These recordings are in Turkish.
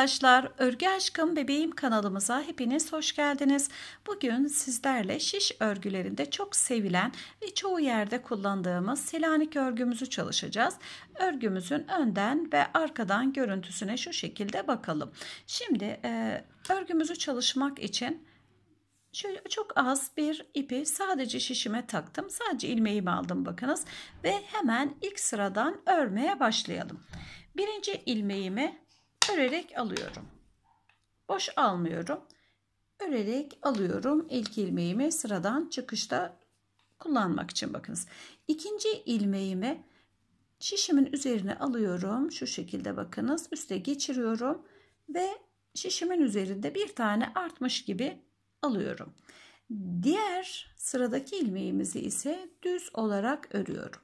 arkadaşlar, Örgü Aşkım Bebeğim kanalımıza hepiniz hoş geldiniz. Bugün sizlerle şiş örgülerinde çok sevilen ve çoğu yerde kullandığımız Selanik örgümüzü çalışacağız. Örgümüzün önden ve arkadan görüntüsüne şu şekilde bakalım. Şimdi e, örgümüzü çalışmak için Şöyle çok az bir ipi sadece şişime taktım. Sadece ilmeğimi aldım bakınız. Ve hemen ilk sıradan örmeye başlayalım. Birinci ilmeğimi örerek alıyorum. Boş almıyorum. Örerek alıyorum İlk ilmeğimi sıradan çıkışta kullanmak için bakınız. İkinci ilmeğimi şişimin üzerine alıyorum. Şu şekilde bakınız. Üste geçiriyorum ve şişimin üzerinde bir tane artmış gibi alıyorum. Diğer sıradaki ilmeğimizi ise düz olarak örüyorum.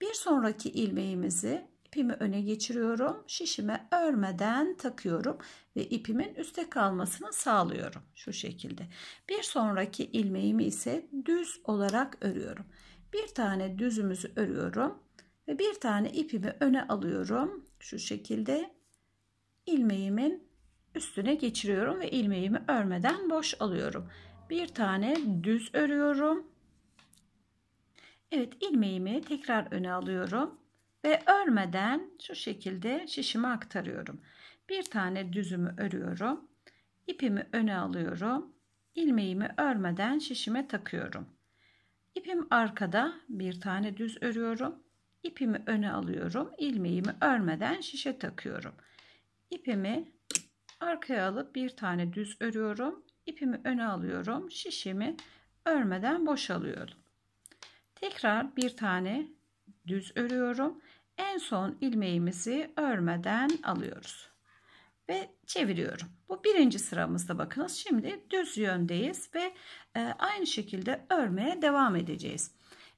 Bir sonraki ilmeğimizi ipimi öne geçiriyorum. Şişime örmeden takıyorum ve ipimin üste kalmasını sağlıyorum. Şu şekilde. Bir sonraki ilmeğimi ise düz olarak örüyorum. Bir tane düzümüzü örüyorum ve bir tane ipimi öne alıyorum. Şu şekilde ilmeğimin üstüne geçiriyorum ve ilmeğimi örmeden boş alıyorum. Bir tane düz örüyorum. Evet ilmeğimi tekrar öne alıyorum. Ve örmeden şu şekilde şişime aktarıyorum. Bir tane düzümü örüyorum. İpimi öne alıyorum. İlmeğimi örmeden şişime takıyorum. İpim arkada bir tane düz örüyorum. İpimi öne alıyorum. İlmeğimi örmeden şişe takıyorum. İpimi arkaya alıp bir tane düz örüyorum. İpimi öne alıyorum. Şişimi örmeden boşalıyorum. Tekrar bir tane düz örüyorum en son ilmeğimizi örmeden alıyoruz. Ve çeviriyorum. Bu birinci sıramızda bakınız. Şimdi düz yöndeyiz ve e, aynı şekilde örmeye devam edeceğiz.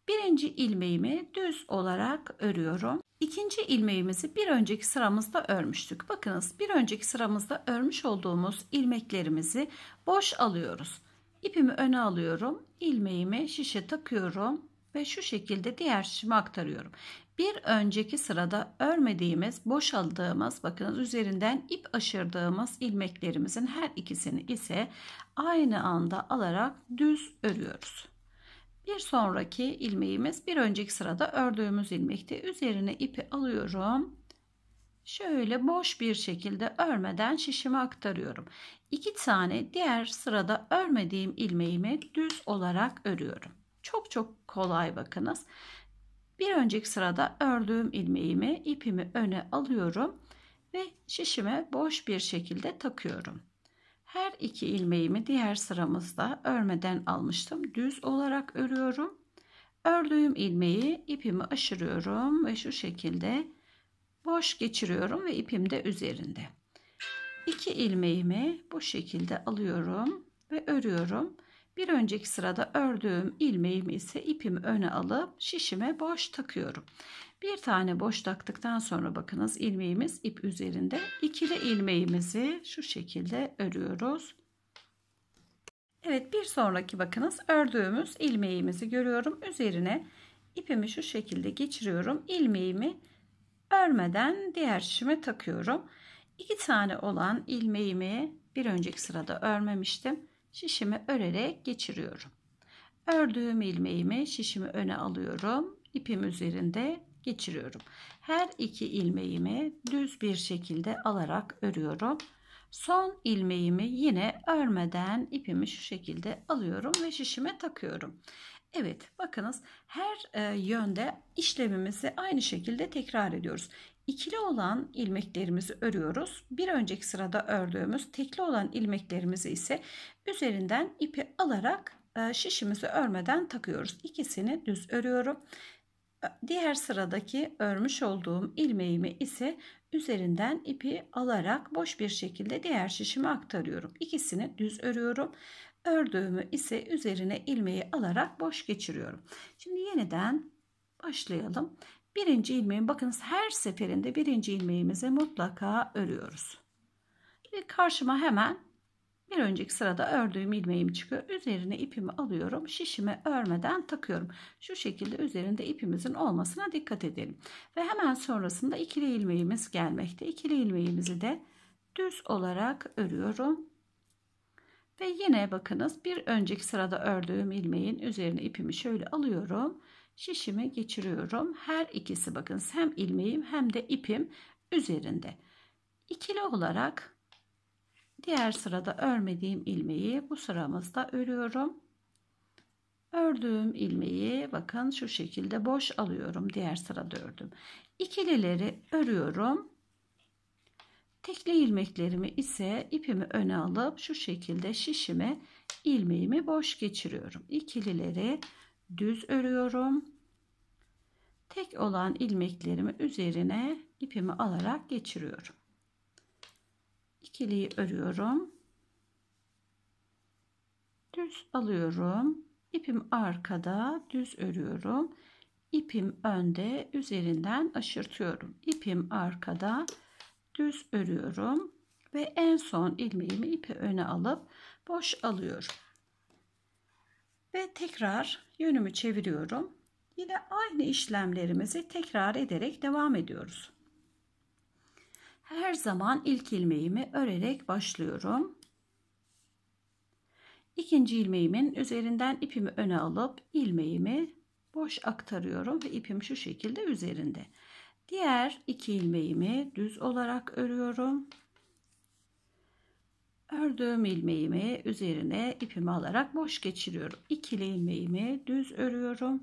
Birinci ilmeğimi düz olarak örüyorum. İkinci ilmeğimizi bir önceki sıramızda örmüştük. Bakınız bir önceki sıramızda örmüş olduğumuz ilmeklerimizi boş alıyoruz. İpimi öne alıyorum. ilmeğimi şişe takıyorum ve şu şekilde diğer şişimi aktarıyorum. Bir önceki sırada örmediğimiz, boşaldığımız, bakınız üzerinden ip aşırdığımız ilmeklerimizin her ikisini ise aynı anda alarak düz örüyoruz. Bir sonraki ilmeğimiz bir önceki sırada ördüğümüz ilmekte Üzerine ipi alıyorum. Şöyle boş bir şekilde örmeden şişime aktarıyorum. İki tane diğer sırada örmediğim ilmeğimi düz olarak örüyorum. Çok çok kolay bakınız. Bir önceki sırada ördüğüm ilmeğimi ipimi öne alıyorum ve şişime boş bir şekilde takıyorum. Her iki ilmeğimi diğer sıramızda örmeden almıştım. Düz olarak örüyorum. Ördüğüm ilmeği ipimi aşırıyorum ve şu şekilde boş geçiriyorum ve ipim de üzerinde. İki ilmeğimi bu şekilde alıyorum ve örüyorum. Bir önceki sırada ördüğüm ilmeğimi ise ipimi öne alıp şişime boş takıyorum. Bir tane boş taktıktan sonra bakınız ilmeğimiz ip üzerinde. İkili ilmeğimizi şu şekilde örüyoruz. Evet bir sonraki bakınız ördüğümüz ilmeğimizi görüyorum. Üzerine ipimi şu şekilde geçiriyorum. İlmeğimi örmeden diğer şişime takıyorum. İki tane olan ilmeğimi bir önceki sırada örmemiştim şişimi örerek geçiriyorum. Ördüğüm ilmeğimi şişimi öne alıyorum. İpim üzerinde geçiriyorum. Her iki ilmeğimi düz bir şekilde alarak örüyorum. Son ilmeğimi yine örmeden ipimi şu şekilde alıyorum ve şişime takıyorum. Evet bakınız her e, yönde işlemimizi aynı şekilde tekrar ediyoruz. İkili olan ilmeklerimizi örüyoruz. Bir önceki sırada ördüğümüz tekli olan ilmeklerimizi ise üzerinden ipi alarak e, şişimizi örmeden takıyoruz. İkisini düz örüyorum. E, diğer sıradaki örmüş olduğum ilmeğimi ise üzerinden ipi alarak boş bir şekilde diğer şişime aktarıyorum. İkisini düz örüyorum. Ördüğümü ise üzerine ilmeği alarak boş geçiriyorum. Şimdi yeniden başlayalım birinci ilmeğin bakınız her seferinde birinci ilmeğimizi mutlaka örüyoruz. Ve karşıma hemen bir önceki sırada ördüğüm ilmeğim çıkıyor. Üzerine ipimi alıyorum. Şişime örmeden takıyorum. Şu şekilde üzerinde ipimizin olmasına dikkat edelim. Ve hemen sonrasında ikili ilmeğimiz gelmekte. İkili ilmeğimizi de düz olarak örüyorum. Ve yine bakınız bir önceki sırada ördüğüm ilmeğin üzerine ipimi şöyle alıyorum şişime geçiriyorum. Her ikisi bakın hem ilmeğim hem de ipim üzerinde. İkili olarak diğer sırada örmediğim ilmeği bu sıramızda örüyorum. Ördüğüm ilmeği bakın şu şekilde boş alıyorum. Diğer sırada ördüm. İkilileri örüyorum. Tekli ilmeklerimi ise ipimi öne alıp şu şekilde şişime ilmeğimi boş geçiriyorum. İkilileri örüyorum düz örüyorum. Tek olan ilmeklerimi üzerine ipimi alarak geçiriyorum. İkiliyi örüyorum. Düz alıyorum. İpim arkada düz örüyorum. İpim önde üzerinden aşırtıyorum. İpim arkada düz örüyorum ve en son ilmeğimi ipi öne alıp boş alıyorum. Ve tekrar yönümü çeviriyorum. Yine aynı işlemlerimizi tekrar ederek devam ediyoruz. Her zaman ilk ilmeğimi örerek başlıyorum. İkinci ilmeğimin üzerinden ipimi öne alıp ilmeğimi boş aktarıyorum ve ipim şu şekilde üzerinde. Diğer iki ilmeğimi düz olarak örüyorum. Ördüğüm ilmeğimi üzerine ipimi alarak boş geçiriyorum. İkili ilmeğimi düz örüyorum.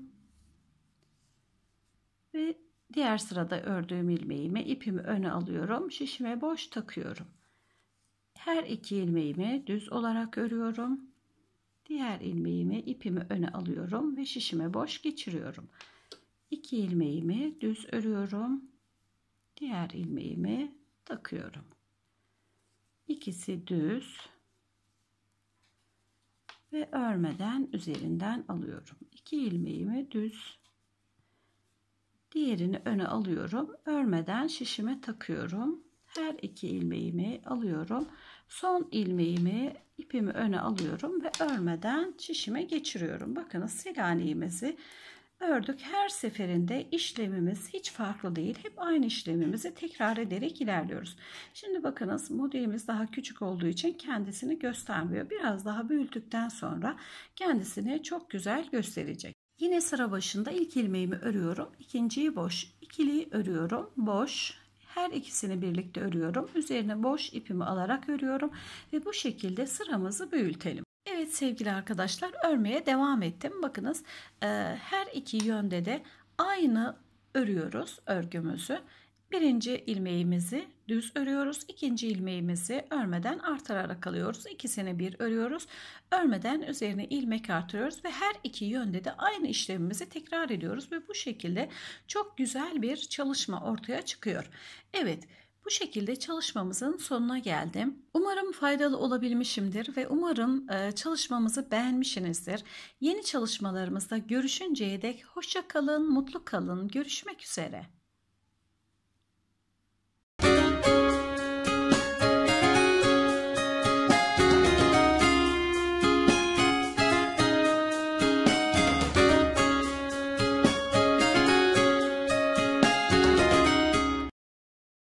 Ve diğer sırada ördüğüm ilmeğimi ipimi öne alıyorum. Şişime boş takıyorum. Her iki ilmeğimi düz olarak örüyorum. Diğer ilmeğimi ipimi öne alıyorum ve şişime boş geçiriyorum. İki ilmeğimi düz örüyorum. Diğer ilmeğimi takıyorum ikisi düz ve örmeden üzerinden alıyorum. 2 ilmeğimi düz diğerini öne alıyorum. Örmeden şişime takıyorum. Her iki ilmeğimi alıyorum. Son ilmeğimi ipimi öne alıyorum ve örmeden şişime geçiriyorum. Bakınız silah iğmesi Ördük her seferinde işlemimiz hiç farklı değil. Hep aynı işlemimizi tekrar ederek ilerliyoruz. Şimdi bakınız modelimiz daha küçük olduğu için kendisini göstermiyor. Biraz daha büyüttükten sonra kendisini çok güzel gösterecek. Yine sıra başında ilk ilmeğimi örüyorum. ikinciyi boş. ikiliyi örüyorum. Boş, her ikisini birlikte örüyorum. Üzerine boş ipimi alarak örüyorum ve bu şekilde sıramızı büyütelim. Evet sevgili arkadaşlar örmeye devam ettim. Bakınız e, her iki yönde de aynı örüyoruz örgümüzü. Birinci ilmeğimizi düz örüyoruz. ikinci ilmeğimizi örmeden artırarak alıyoruz. İkisini bir örüyoruz. Örmeden üzerine ilmek artırıyoruz ve her iki yönde de aynı işlemimizi tekrar ediyoruz ve bu şekilde çok güzel bir çalışma ortaya çıkıyor. Evet, bu şekilde çalışmamızın sonuna geldim. Umarım faydalı olabilmişimdir ve umarım e, çalışmamızı beğenmişsinizdir. Yeni çalışmalarımızda görüşünceye dek hoşça kalın, mutlu kalın. Görüşmek üzere.